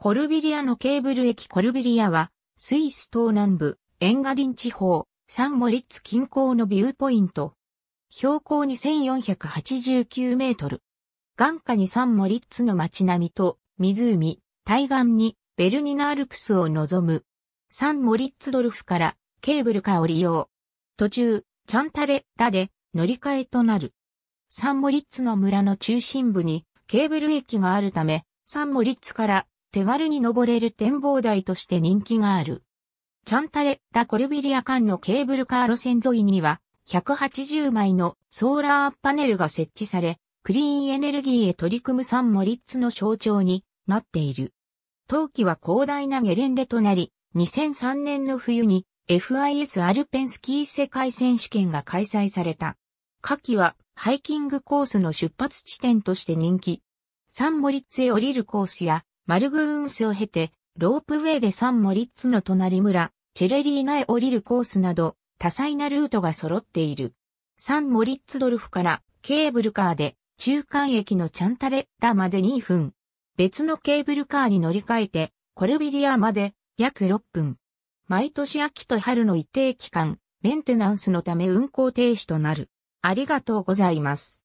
コルビリアのケーブル駅コルビリアは、スイス東南部、エンガディン地方、サンモリッツ近郊のビューポイント。標高2489メートル。眼下にサンモリッツの街並みと、湖、対岸に、ベルニナアルプスを望む。サンモリッツドルフから、ケーブルカーを利用。途中、チャンタレ、ラで、乗り換えとなる。サンモリッツの村の中心部に、ケーブル駅があるため、サンモリッツから手軽に登れる展望台として人気がある。チャンタレ・ラ・コルビリア間のケーブルカー路線沿いには、180枚のソーラーパネルが設置され、クリーンエネルギーへ取り組むサンモリッツの象徴になっている。冬季は広大なゲレンデとなり、2003年の冬に FIS アルペンスキー世界選手権が開催された。夏季はハイキングコースの出発地点として人気。サンモリッツへ降りるコースやマルグーンスを経て、ロープウェイでサンモリッツの隣村、チェレリーナへ降りるコースなど、多彩なルートが揃っている。サンモリッツドルフからケーブルカーで中間駅のチャンタレッラまで2分。別のケーブルカーに乗り換えてコルビリアまで約6分。毎年秋と春の一定期間、メンテナンスのため運行停止となる。ありがとうございます。